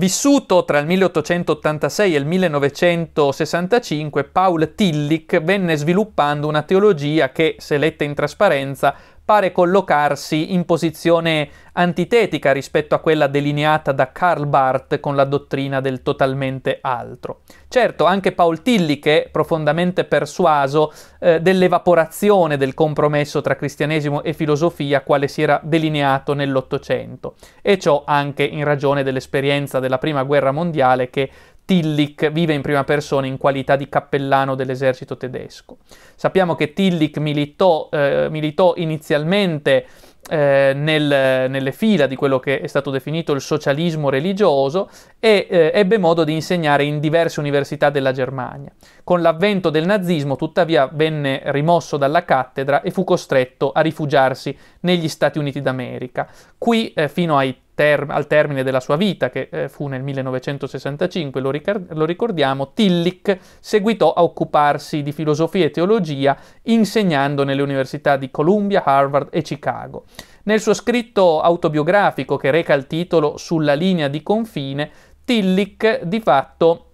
Vissuto tra il 1886 e il 1965, Paul Tillich venne sviluppando una teologia che, se letta in trasparenza, pare collocarsi in posizione antitetica rispetto a quella delineata da Karl Barth con la dottrina del totalmente altro. Certo, anche Paul Tillich è profondamente persuaso eh, dell'evaporazione del compromesso tra cristianesimo e filosofia quale si era delineato nell'Ottocento, e ciò anche in ragione dell'esperienza della Prima Guerra Mondiale che Tillich vive in prima persona in qualità di cappellano dell'esercito tedesco. Sappiamo che Tillich militò, eh, militò inizialmente eh, nel, nelle fila di quello che è stato definito il socialismo religioso e eh, ebbe modo di insegnare in diverse università della Germania. Con l'avvento del nazismo, tuttavia, venne rimosso dalla cattedra e fu costretto a rifugiarsi negli Stati Uniti d'America. Qui, eh, fino ai ter- al termine della sua vita, che eh, fu nel 1965, lo, ric- lo ricordiamo, Tillich seguitò a occuparsi di filosofia e teologia insegnando nelle università di Columbia, Harvard e Chicago. Nel suo scritto autobiografico che reca il titolo Sulla linea di confine, Tillich di fatto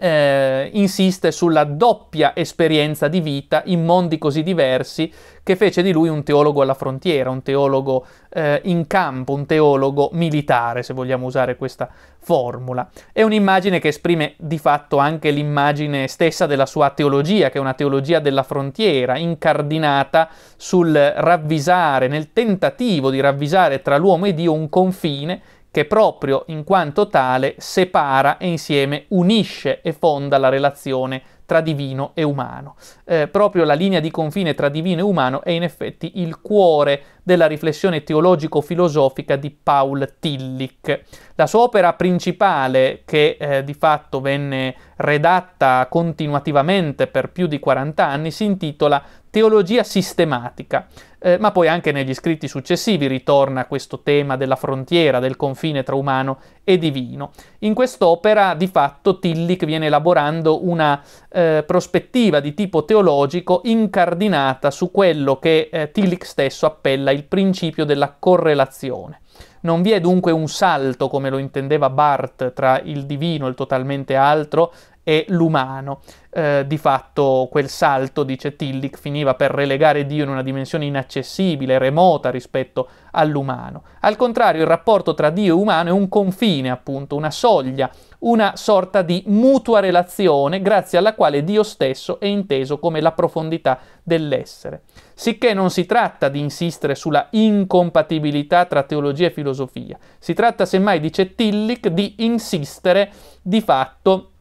eh, insiste sulla doppia esperienza di vita in mondi così diversi che fece di lui un teologo alla frontiera, un teologo eh, in campo, un teologo militare, se vogliamo usare questa formula. È un'immagine che esprime di fatto anche l'immagine stessa della sua teologia, che è una teologia della frontiera, incardinata sul ravvisare, nel tentativo di ravvisare tra l'uomo e Dio un confine che proprio in quanto tale separa e insieme unisce e fonda la relazione tra divino e umano. Eh, proprio la linea di confine tra divino e umano è in effetti il cuore della riflessione teologico-filosofica di Paul Tillich. La sua opera principale, che eh, di fatto venne redatta continuativamente per più di 40 anni, si intitola teologia sistematica, eh, ma poi anche negli scritti successivi ritorna questo tema della frontiera, del confine tra umano e divino. In quest'opera di fatto Tillich viene elaborando una eh, prospettiva di tipo teologico incardinata su quello che eh, Tillich stesso appella il principio della correlazione. Non vi è dunque un salto, come lo intendeva Barth, tra il divino, e il totalmente altro, e l'umano. Eh, di fatto quel salto, dice Tillich, finiva per relegare Dio in una dimensione inaccessibile, remota rispetto all'umano. Al contrario, il rapporto tra Dio e umano è un confine, appunto, una soglia, una sorta di mutua relazione grazie alla quale Dio stesso è inteso come la profondità dell'essere. Sicché non si tratta di insistere sulla incompatibilità tra teologia e filosofia, si tratta semmai, dice Tillich, di insistere di fatto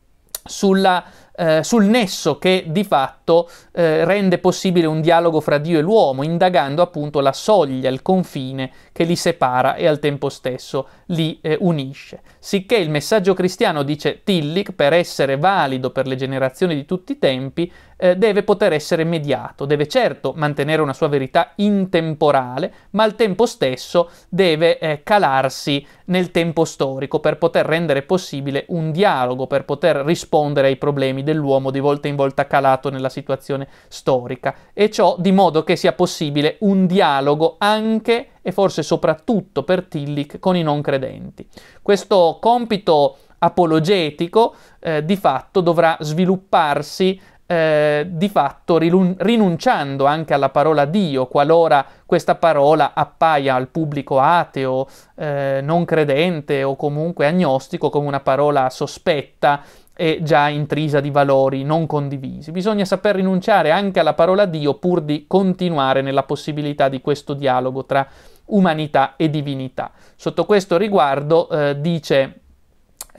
sulla eh, sul nesso che di fatto eh, rende possibile un dialogo fra Dio e l'uomo, indagando appunto la soglia, il confine che li separa e al tempo stesso li eh, unisce. Sicché il messaggio cristiano, dice Tillich, per essere valido per le generazioni di tutti i tempi, eh, deve poter essere mediato, deve certo mantenere una sua verità intemporale, ma al tempo stesso deve eh, calarsi nel tempo storico per poter rendere possibile un dialogo, per poter rispondere ai problemi dell'uomo di volta in volta calato nella situazione storica e ciò di modo che sia possibile un dialogo anche e forse soprattutto per Tillich con i non credenti. Questo compito apologetico eh, di fatto dovrà svilupparsi eh, di fatto rinunciando anche alla parola Dio, qualora questa parola appaia al pubblico ateo, eh, non credente o comunque agnostico come una parola sospetta è già intrisa di valori non condivisi. Bisogna saper rinunciare anche alla parola Dio pur di continuare nella possibilità di questo dialogo tra umanità e divinità. Sotto questo riguardo eh, dice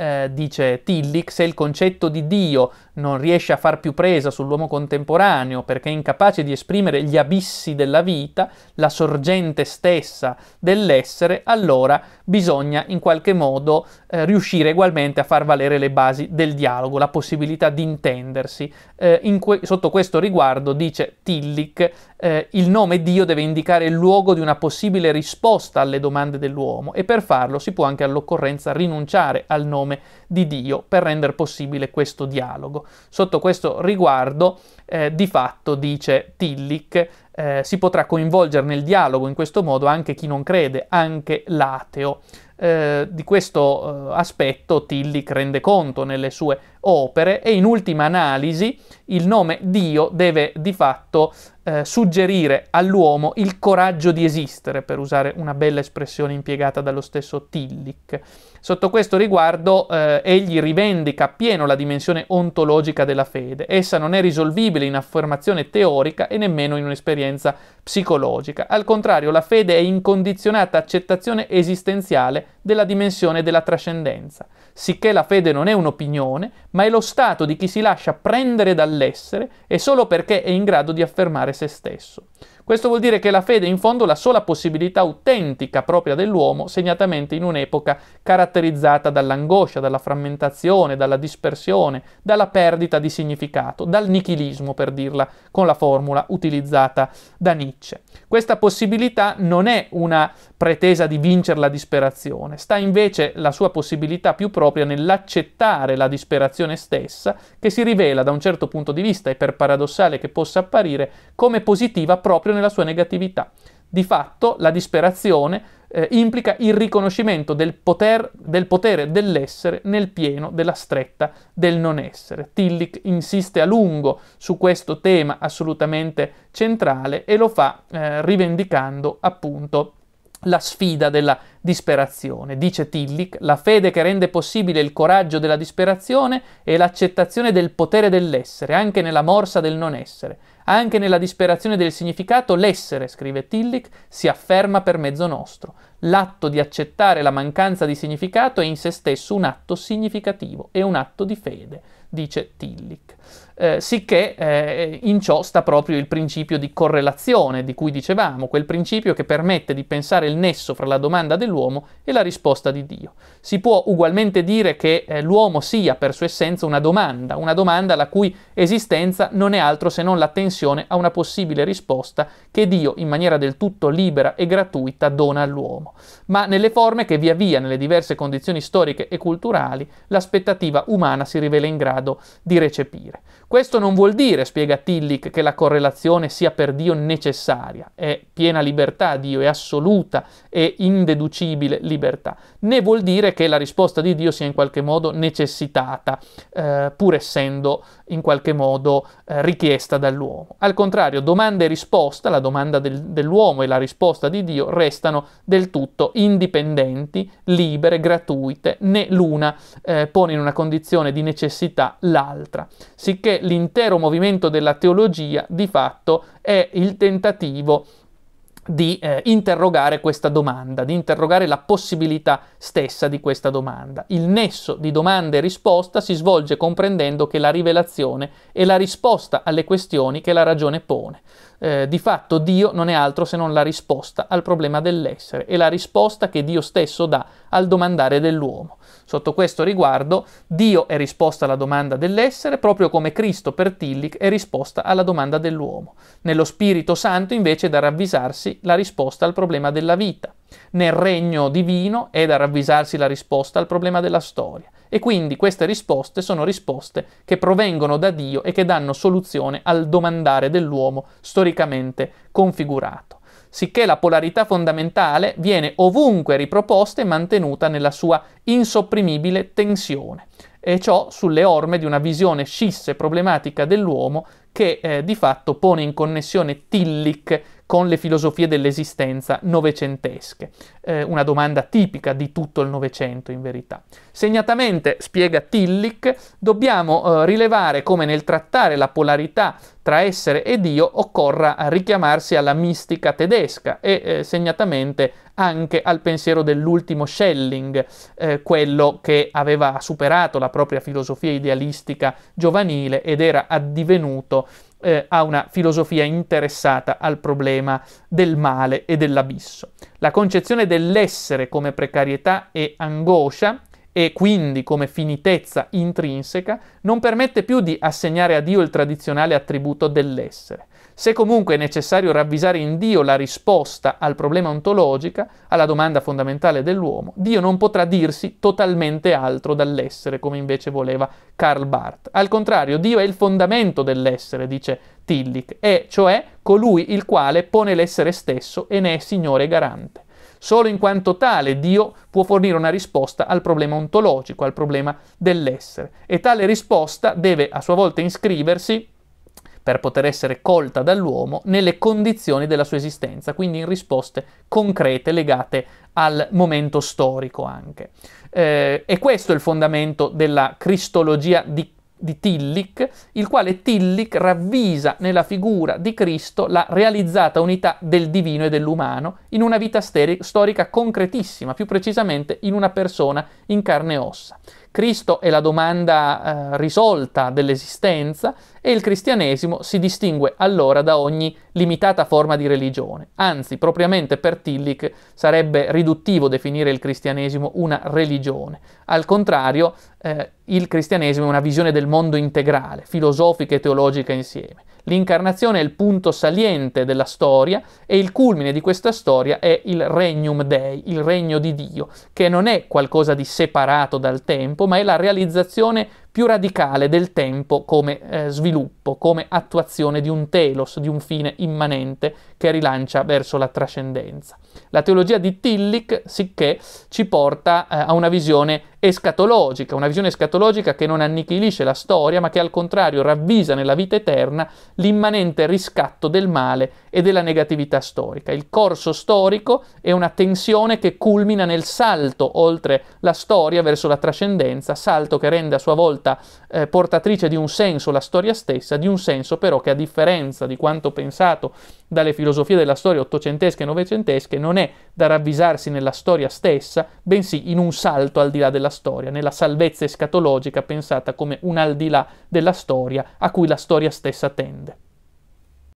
eh, dice Tillich, se il concetto di Dio non riesce a far più presa sull'uomo contemporaneo perché è incapace di esprimere gli abissi della vita, la sorgente stessa dell'essere, allora bisogna in qualche modo eh, riuscire ugualmente a far valere le basi del dialogo, la possibilità di intendersi. Eh, que- sotto questo riguardo, dice Tillich, eh, il nome Dio deve indicare il luogo di una possibile risposta alle domande dell'uomo e per farlo si può anche all'occorrenza rinunciare al nome di Dio per rendere possibile questo dialogo. Sotto questo riguardo, eh, di fatto, dice Tillich, eh, si potrà coinvolgere nel dialogo in questo modo anche chi non crede, anche l'ateo. Eh, di questo eh, aspetto Tillich rende conto nelle sue opere e in ultima analisi il nome Dio deve di fatto eh, suggerire all'uomo il coraggio di esistere, per usare una bella espressione impiegata dallo stesso Tillich. Sotto questo riguardo eh, egli rivendica appieno la dimensione ontologica della fede. Essa non è risolvibile in affermazione teorica e nemmeno in un'esperienza psicologica. Al contrario, la fede è incondizionata accettazione esistenziale della dimensione della trascendenza, sicché la fede non è un'opinione, ma è lo stato di chi si lascia prendere dall'essere e solo perché è in grado di affermare se stesso. Questo vuol dire che la fede è in fondo la sola possibilità autentica propria dell'uomo, segnatamente in un'epoca caratterizzata dall'angoscia, dalla frammentazione, dalla dispersione, dalla perdita di significato, dal nichilismo, per dirla con la formula utilizzata da Nietzsche. Questa possibilità non è una pretesa di vincere la disperazione, sta invece la sua possibilità più propria nell'accettare la disperazione stessa, che si rivela da un certo punto di vista e per paradossale che possa apparire come positiva proprio nella sua negatività. Di fatto la disperazione eh, implica il riconoscimento del, poter, del potere dell'essere nel pieno della stretta del non essere. Tillich insiste a lungo su questo tema assolutamente centrale e lo fa eh, rivendicando appunto la sfida della disperazione. Dice Tillich, la fede che rende possibile il coraggio della disperazione è l'accettazione del potere dell'essere, anche nella morsa del non essere. Anche nella disperazione del significato, l'essere, scrive Tillich, si afferma per mezzo nostro. L'atto di accettare la mancanza di significato è in se stesso un atto significativo, e un atto di fede, dice Tillich eh, sicché eh, in ciò sta proprio il principio di correlazione di cui dicevamo, quel principio che permette di pensare il nesso fra la domanda dell'uomo e la risposta di Dio. Si può ugualmente dire che eh, l'uomo sia per sua essenza una domanda, una domanda la cui esistenza non è altro se non l'attenzione a una possibile risposta che Dio in maniera del tutto libera e gratuita dona all'uomo, ma nelle forme che via via, nelle diverse condizioni storiche e culturali, l'aspettativa umana si rivela in grado di recepire. Questo non vuol dire, spiega Tillich, che la correlazione sia per Dio necessaria, è piena libertà Dio, è assoluta e indeducibile libertà, né vuol dire che la risposta di Dio sia in qualche modo necessitata, eh, pur essendo in qualche modo eh, richiesta dall'uomo. Al contrario, domanda e risposta, la domanda del, dell'uomo e la risposta di Dio restano del tutto indipendenti, libere, gratuite, né l'una eh, pone in una condizione di necessità l'altra, sicché l'intero movimento della teologia di fatto è il tentativo di eh, interrogare questa domanda, di interrogare la possibilità stessa di questa domanda. Il nesso di domanda e risposta si svolge comprendendo che la rivelazione è la risposta alle questioni che la ragione pone. Eh, di fatto Dio non è altro se non la risposta al problema dell'essere e la risposta che Dio stesso dà al domandare dell'uomo. Sotto questo riguardo, Dio è risposta alla domanda dell'essere, proprio come Cristo per Tillich è risposta alla domanda dell'uomo. Nello Spirito Santo invece è da ravvisarsi la risposta al problema della vita. Nel regno divino è da ravvisarsi la risposta al problema della storia. E quindi queste risposte sono risposte che provengono da Dio e che danno soluzione al domandare dell'uomo storicamente configurato sicché la polarità fondamentale viene ovunque riproposta e mantenuta nella sua insopprimibile tensione e ciò sulle orme di una visione scissa e problematica dell'uomo che eh, di fatto pone in connessione Tillich con le filosofie dell'esistenza novecentesche, eh, una domanda tipica di tutto il Novecento in verità. Segnatamente, spiega Tillich, dobbiamo eh, rilevare come nel trattare la polarità tra essere e Dio occorra richiamarsi alla mistica tedesca e eh, segnatamente anche al pensiero dell'ultimo Schelling, eh, quello che aveva superato la propria filosofia idealistica giovanile ed era addivenuto eh, a una filosofia interessata al problema del male e dell'abisso. La concezione dell'essere come precarietà e angoscia e quindi come finitezza intrinseca non permette più di assegnare a Dio il tradizionale attributo dell'essere. Se comunque è necessario ravvisare in Dio la risposta al problema ontologica, alla domanda fondamentale dell'uomo, Dio non potrà dirsi totalmente altro dall'essere, come invece voleva Karl Barth. Al contrario, Dio è il fondamento dell'essere, dice Tillich, è cioè colui il quale pone l'essere stesso e ne è Signore garante. Solo in quanto tale Dio può fornire una risposta al problema ontologico, al problema dell'essere. E tale risposta deve a sua volta iscriversi per poter essere colta dall'uomo nelle condizioni della sua esistenza, quindi in risposte concrete legate al momento storico anche. Eh, e questo è il fondamento della cristologia di di Tillich, il quale Tillich ravvisa nella figura di Cristo la realizzata unità del divino e dell'umano in una vita storica concretissima, più precisamente in una persona in carne e ossa. Cristo è la domanda eh, risolta dell'esistenza e il cristianesimo si distingue allora da ogni limitata forma di religione. Anzi, propriamente per Tillich sarebbe riduttivo definire il cristianesimo una religione. Al contrario, eh, il cristianesimo è una visione del mondo integrale, filosofica e teologica insieme. L'incarnazione è il punto saliente della storia e il culmine di questa storia è il regnum dei, il regno di Dio, che non è qualcosa di separato dal tempo, tempo, ma è la realizzazione più radicale del tempo come eh, sviluppo, come attuazione di un telos, di un fine immanente che rilancia verso la trascendenza. La teologia di Tillich, sicché, ci porta eh, a una visione escatologica, una visione escatologica che non annichilisce la storia, ma che al contrario ravvisa nella vita eterna l'immanente riscatto del male e della negatività storica. Il corso storico è una tensione che culmina nel salto oltre la storia verso la trascendenza, salto che rende a sua volta diventa eh, portatrice di un senso la storia stessa, di un senso però che a differenza di quanto pensato dalle filosofie della storia ottocentesche e novecentesche, non è da ravvisarsi nella storia stessa, bensì in un salto al di là della storia, nella salvezza escatologica pensata come un al di là della storia a cui la storia stessa tende.